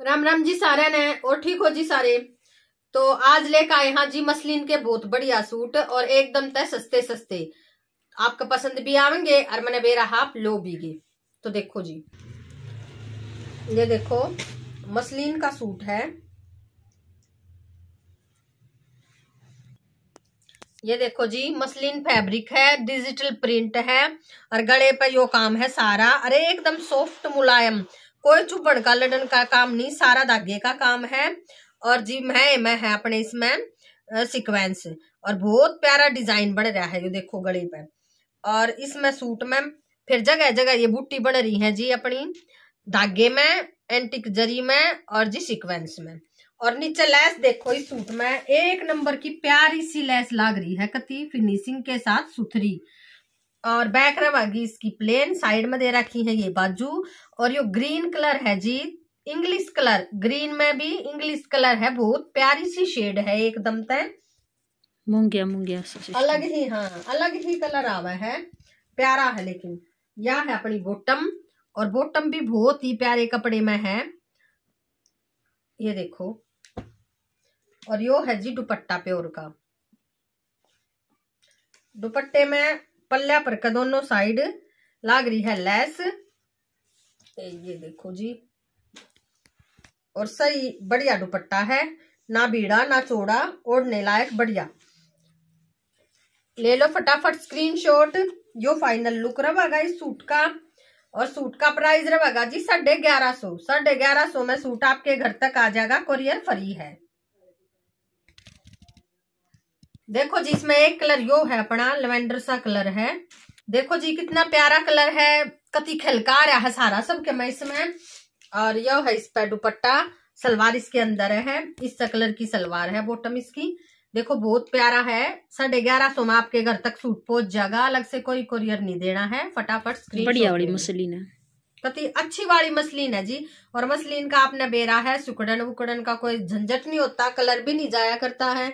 राम राम जी सारे ने और ठीक हो जी सारे तो आज लेकर आए हाँ जी मसलिन के बहुत बढ़िया सूट और एकदम तय सस्ते सस्ते आपका पसंद भी आवेंगे और मैंने बेरा हाप लो भी गे तो देखो जी ये देखो मसलिन का सूट है ये देखो जी मसलिन फैब्रिक है डिजिटल प्रिंट है और गले पर यो काम है सारा अरे एकदम सॉफ्ट मुलायम कोई चुभन का लड़न का काम नहीं सारा धागे का काम है और जी मैं मैं है अपने इसमें सीक्वेंस और बहुत प्यारा डिजाइन बन रहा है ये देखो गले पे और इसमें सूट में फिर जगह जगह ये बूटी बन रही है जी अपनी धागे में एंटिक जरी में और जी सीक्वेंस में और नीचे लेस देखो इस सूट में एक नंबर की प्यारी सी लेस लाग रही है कति फिनिशिंग के साथ सुथरी और बैक रवागी इसकी प्लेन साइड में दे रखी है ये बाजू और यो ग्रीन कलर है जी इंग्लिश कलर ग्रीन में भी इंग्लिश कलर है बहुत प्यारी सी शेड है एकदम तय मुंगिया मुंगिया अलग ही हाँ अलग ही कलर आवा है प्यारा है लेकिन यह है अपनी बोटम और बोटम भी बहुत ही प्यारे कपड़े में है ये देखो और यो है जी दुपट्टा प्योर का दुपट्टे में पल्ला पर का दोनों साइड लाग रही है लेस ये देखो जी और सही बढ़िया दुपट्टा है ना बीड़ा ना चौड़ा ओढ़ने लायक बढ़िया ले लो फटाफट स्क्रीनशॉट जो फाइनल लुक रहेगा इस सूट का और सूट का प्राइस रहेगा जी साढ़े ग्यारह सो साढ़े ग्यारह सो में सूट आपके घर तक आ जाएगा कोरियर फ्री है देखो जी इसमें एक कलर यो है अपना लेवेंडर सा कलर है देखो जी कितना प्यारा कलर है कति खिलकार है हसारा सब के मैं इसमें और यह है इस पर दुपट्टा सलवार इसके अंदर है इस कलर की सलवार है बॉटम इसकी देखो बहुत प्यारा है साढ़े ग्यारह सो में आपके घर तक सूट पहुंच जाएगा अलग से कोई कोरियर नहीं देना है फटाफट स्क्रीन बढ़िया वाली मसलिन है कति अच्छी वाली मसलिन है जी और मसलिन का आपने बेरा है सुकड़न उकड़न का कोई झंझट नहीं होता कलर भी नहीं जाया करता है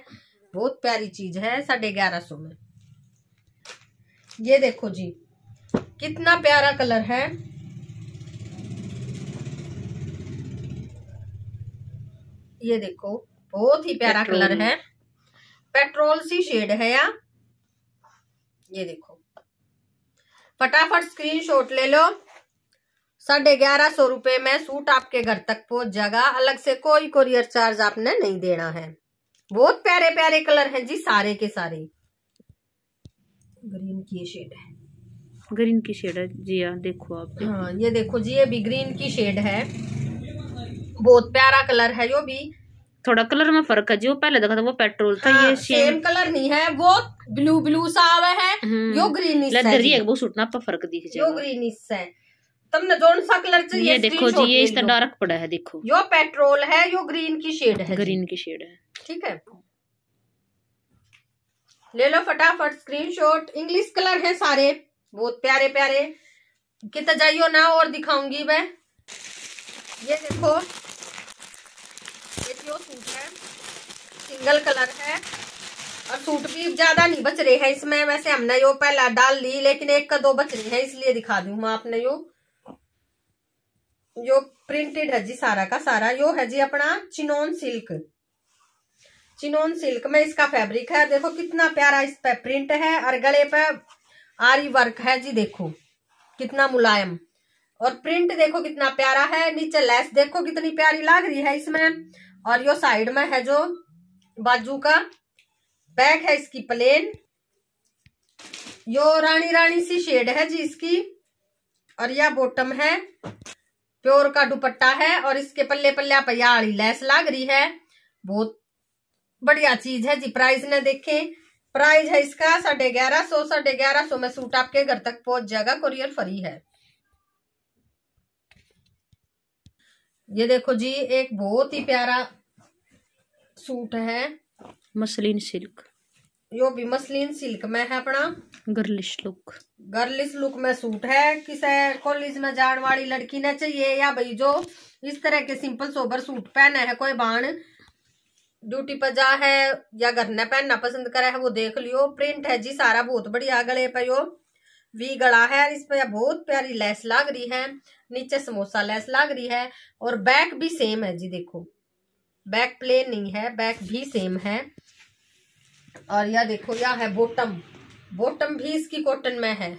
बहुत प्यारी चीज है साढ़े ग्यारह सो में ये देखो जी कितना प्यारा कलर है ये देखो बहुत ही प्यारा कलर है पेट्रोल सी शेड है या ये देखो फटाफट स्क्रीनशॉट ले लो साढ़े ग्यारह सौ रुपये में सूट आपके घर तक पहुंच जाएगा अलग से कोई कोरियर चार्ज आपने नहीं देना है बहुत प्यारे प्यारे कलर हैं जी सारे के सारे ग्रीन की शेड है ग्रीन की शेड है जिया देखो आप हाँ ये देखो जी ये भी ग्रीन की शेड है बहुत प्यारा कलर है यो भी थोड़ा कलर में फर्क है जो पहले देखा था तो वो पेट्रोल था हाँ, ये सेम कलर नहीं है वो ब्लू ब्लू सा आवे है हम्म। यो ग्रीनिश है वो सूट पर फर्क दिख जाएगा यो ग्रीनिश है तुमने जोन सा कलर चाहिए ये देखो जी ये इस तरह डार्क पड़ा है देखो यो पेट्रोल है यो ग्रीन की शेड है ग्रीन की शेड है ठीक है ले लो फटाफट स्क्रीनशॉट इंग्लिश कलर है सारे बहुत प्यारे प्यारे कितना जाइयो ना और दिखाऊंगी मैं ये देखो ये जो सूट है सिंगल कलर है और सूट भी ज्यादा नहीं बच रहे हैं इसमें वैसे हमने यो पहला डाल ली लेकिन एक का दो बच रही है इसलिए दिखा दू मैं आपने यो यो प्रिंटेड है जी सारा का सारा यो है जी अपना चिनोन सिल्क चिनोन सिल्क में इसका फैब्रिक है देखो कितना प्यारा इस पे प्रिंट है और गले पे आरी वर्क है जी देखो कितना मुलायम और प्रिंट देखो कितना प्यारा है नीचे लेस देखो कितनी प्यारी लग रही है इसमें और यो साइड में है जो बाजू का बैग है इसकी प्लेन यो रानी रानी सी शेड है जी इसकी और यह बॉटम है प्योर का दुपट्टा है और इसके पल्ले पल्ले पर यह लेस लाग रही है बहुत बढ़िया चीज है जी प्राइस ने देखे प्राइस है इसका साढ़े ग्यारह सौ साढ़े ग्यारह सौ में सूट आपके घर तक पहुंच जाएगा कुरियर फ्री है ये देखो जी एक बहुत ही प्यारा सूट है मसलिन सिल्क यो भी मसलिन सिल्क में है अपना गर्लिश लुक गर्लिश लुक में सूट है किसे कॉलेज में जाने वाली लड़की ने चाहिए या भाई जो इस तरह के सिंपल सोबर सूट पहने हैं कोई बाण ड्यूटी पर जा है या घर ने पहनना पसंद करा है वो देख लियो प्रिंट है जी सारा बहुत बढ़िया गले पयो वी गला है इस पर बहुत प्यारी लेस लाग रही है नीचे समोसा लेस लाग रही है और बैक भी सेम है जी देखो बैक प्लेन नहीं है बैक भी सेम है और यह देखो यह है बॉटम बॉटम भी इसकी कॉटन में है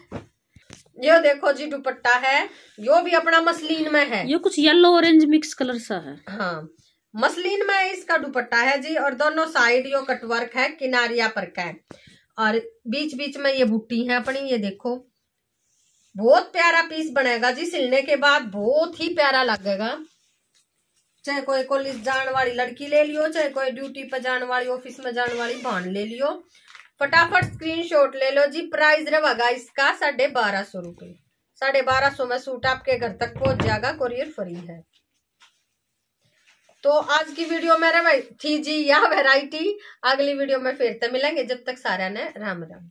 यो देखो जी दुपट्टा है यो भी अपना मसलिन में है ये कुछ येलो ऑरेंज मिक्स कलर सा है हाँ मसलिन में इसका दुपट्टा है जी और दोनों साइड यो कटवर्क है किनारिया पर का और बीच बीच में ये बुट्टी है अपनी ये देखो बहुत प्यारा पीस बनेगा जी सिलने के बाद बहुत ही प्यारा लगेगा चाहे कोई कॉलेज जाने वाली लड़की ले लियो चाहे कोई ड्यूटी पर जाने वाली ऑफिस में जाने वाली बहन ले लियो फटाफट स्क्रीनशॉट ले लो जी प्राइस रहेगा इसका साढ़े बारह सौ रुपये साढ़े बारह सौ में सूट आपके घर तक पहुंच जाएगा कोरियर फ्री है तो आज की वीडियो में थी जी यह वेराइटी अगली वीडियो में फिर तो मिलेंगे जब तक सारा ने राम राम